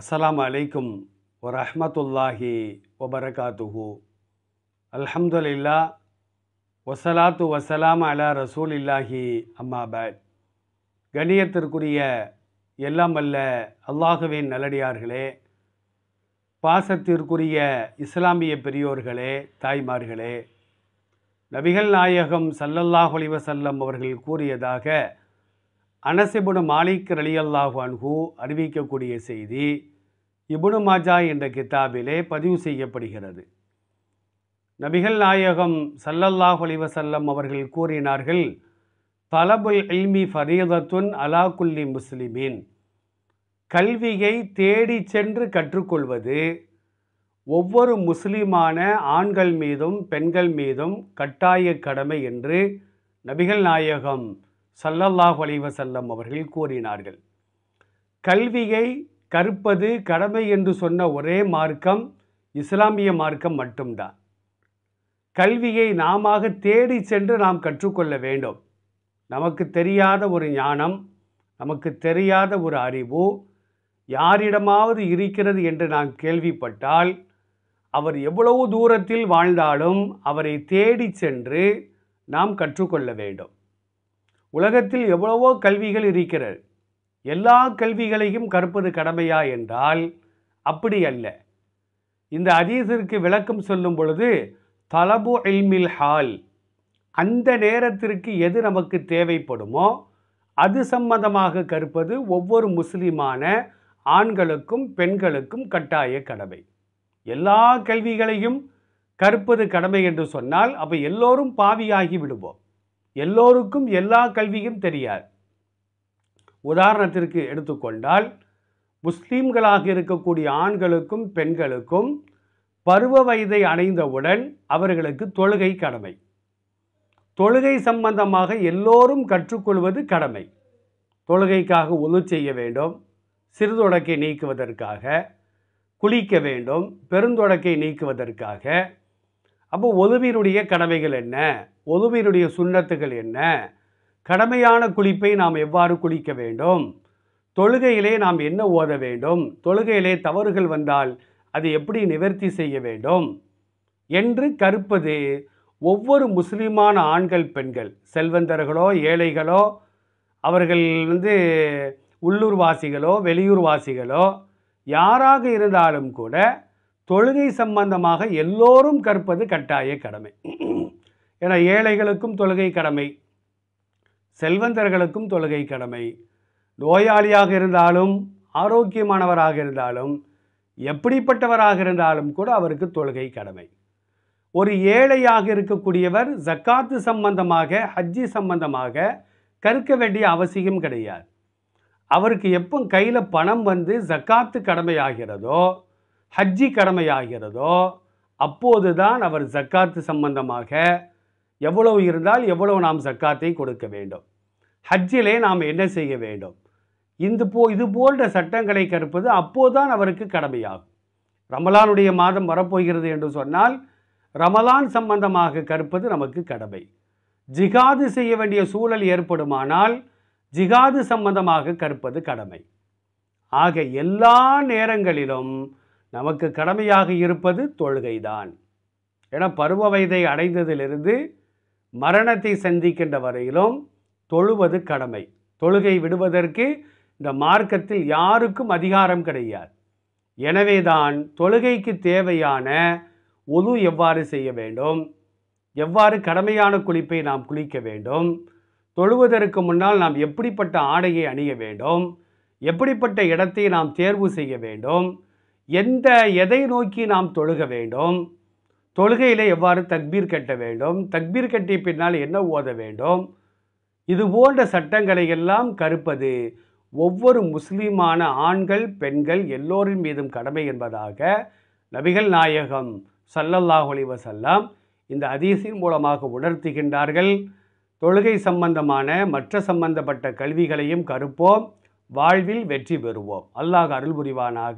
அஸ்லாம் அலைக்கும் வரஹமத்துல்லாஹி வபரகாத்துஹு அல்ஹம்துலில்லா ஒசலாத்து வசலாம் அலா ரசூல் இல்லாஹி அம்மாபாட் கணியத்திற்குரிய எல்லாம் அல்ல அல்லாஹுவின் நல்லடியார்களே பாசத்திற்குரிய இஸ்லாமிய பெரியோர்களே தாய்மார்களே நபிகள் நாயகம் சல்லல்லாஹ் ஒளிவசல்லம் அவர்கள் கூறியதாக அனசிபுனு மாலிக் ரலியல்லாஹு அன்ஹு அறிவிக்கக்கூடிய செய்தி இபுனு மாஜா என்ற கித்தாபிலே பதிவு செய்யப்படுகிறது நபிகள் நாயகம் சல்லல்லாஹ் அலிவசல்லம் அவர்கள் கூறினார்கள் தலபுல் இல்மி ஃபரீதத்துன் குல்லி முஸ்லிமின் கல்வியை தேடி சென்று கற்றுக்கொள்வது ஒவ்வொரு முஸ்லிமான ஆண்கள் மீதும் பெண்கள் மீதும் கட்டாய கடமை என்று நபிகள் நாயகம் சல்லல்லாஹ் அலைவசல்லம் அவர்கள் கூறினார்கள் கல்வியை கற்பது கடமை என்று சொன்ன ஒரே மார்க்கம் இஸ்லாமிய மார்க்கம் மட்டும்தான் கல்வியை நாம தேடி சென்று நாம் கற்றுக்கொள்ள வேண்டும் நமக்கு தெரியாத ஒரு ஞானம் நமக்கு தெரியாத ஒரு அறிவு யாரிடமாவது இருக்கிறது என்று நாம் கேள்விப்பட்டால் அவர் எவ்வளவு தூரத்தில் வாழ்ந்தாலும் அவரை தேடி சென்று நாம் கற்றுக்கொள்ள வேண்டும் உலகத்தில் எவ்வளவோ கல்விகள் இருக்கிறது எல்லா கல்விகளையும் கற்பது கடமையா என்றால் அப்படி அல்ல இந்த அதீசிற்கு விளக்கம் சொல்லும் பொழுது தலபு இல்மில் ஹால் அந்த நேரத்திற்கு எது நமக்கு தேவைப்படுமோ அது சம்மந்தமாக கற்பது ஒவ்வொரு முஸ்லீமான ஆண்களுக்கும் பெண்களுக்கும் கட்டாய கடமை எல்லா கல்விகளையும் கற்பது கடமை என்று சொன்னால் அப்போ எல்லோரும் பாவியாகி விடுவோம் எல்லோருக்கும் எல்லா கல்வியும் தெரியாது உதாரணத்திற்கு எடுத்துக்கொண்டால் முஸ்லீம்களாக இருக்கக்கூடிய ஆண்களுக்கும் பெண்களுக்கும் பருவ வயதை அடைந்தவுடன் அவர்களுக்கு தொழுகை கடமை தொழுகை சம்பந்தமாக எல்லோரும் கற்றுக்கொள்வது கடமை தொழுகைக்காக ஒழு செய்ய வேண்டும் சிறுதொடக்கை நீக்குவதற்காக குளிக்க வேண்டும் பெருந்தொடக்கை நீக்குவதற்காக அப்போ ஒதுவீருடைய கடமைகள் என்ன ஒதுவீருடைய சுண்ணத்துகள் என்ன கடமையான குளிப்பை நாம் எவ்வாறு குளிக்க வேண்டும் தொழுகையிலே நாம் என்ன ஓத வேண்டும் தொழுகையிலே தவறுகள் வந்தால் அது எப்படி நிவர்த்தி செய்ய வேண்டும் என்று கருப்பது ஒவ்வொரு முஸ்லீமான ஆண்கள் பெண்கள் செல்வந்தர்களோ ஏழைகளோ அவர்கள் வந்து உள்ளூர்வாசிகளோ வெளியூர்வாசிகளோ யாராக இருந்தாலும் கூட தொழுகை சம்பந்தமாக எல்லோரும் கற்பது கட்டாய கடமை ஏன்னா ஏழைகளுக்கும் தொழுகை கடமை செல்வந்தர்களுக்கும் தொழுகை கடமை நோயாளியாக இருந்தாலும் ஆரோக்கியமானவராக இருந்தாலும் எப்படிப்பட்டவராக இருந்தாலும் கூட அவருக்கு தொழுகை கடமை ஒரு ஏழையாக இருக்கக்கூடியவர் ஜக்காத்து சம்பந்தமாக ஹஜ்ஜி சம்பந்தமாக கற்க வேண்டிய அவசியம் கிடையாது அவருக்கு எப்போ கையில் பணம் வந்து ஜக்காத்து கடமையாகிறதோ ஹஜ்ஜி கடமையாகிறதோ அப்போது தான் அவர் ஜக்காத்து சம்பந்தமாக எவ்வளவு இருந்தால் எவ்வளவு நாம் ஜக்காத்தை கொடுக்க வேண்டும் ஹஜ்ஜிலே நாம் என்ன செய்ய வேண்டும் இந்த போ இது போன்ற சட்டங்களை கற்பது அப்போதுதான் அவருக்கு கடமையாகும் ரமலானுடைய மாதம் வரப்போகிறது என்று சொன்னால் ரமலான் சம்பந்தமாக கற்பது நமக்கு கடமை ஜிகாது செய்ய வேண்டிய சூழல் ஏற்படுமானால் ஜிகாது சம்பந்தமாக கற்பது கடமை ஆக எல்லா நேரங்களிலும் நமக்கு கடமையாக இருப்பது தொழுகைதான் ஏன்னா பருவ வயதை அடைந்ததிலிருந்து மரணத்தை சந்திக்கின்ற வரையிலும் தொழுவது கடமை தொழுகை விடுவதற்கு இந்த மார்க்கத்தில் யாருக்கும் அதிகாரம் கிடையாது எனவேதான் தொழுகைக்கு தேவையான ஒது எவ்வாறு செய்ய வேண்டும் எவ்வாறு கடமையான குளிப்பை நாம் குளிக்க வேண்டும் தொழுவதற்கு முன்னால் நாம் எப்படிப்பட்ட ஆடையை அணிய வேண்டும் எப்படிப்பட்ட இடத்தை நாம் தேர்வு செய்ய வேண்டும் எந்த எதை நோக்கி நாம் தொழுக வேண்டும் தொழுகையில் எவ்வாறு தக்பீர் கட்ட வேண்டும் தக்பீர் கட்டிய பின்னால் என்ன ஓத வேண்டும் இது போன்ற சட்டங்களை எல்லாம் கருப்பது ஒவ்வொரு முஸ்லீமான ஆண்கள் பெண்கள் எல்லோரின் மீதும் கடமை என்பதாக நபிகள் நாயகம் சல்லல்லாஹ் வசல்லாம் இந்த அதிசயின் மூலமாக உணர்த்துகின்றார்கள் தொழுகை சம்பந்தமான மற்ற சம்பந்தப்பட்ட கல்விகளையும் கருப்போம் வாழ்வில் வெற்றி பெறுவோம் அல்லாஹ் அருள் புரிவானாக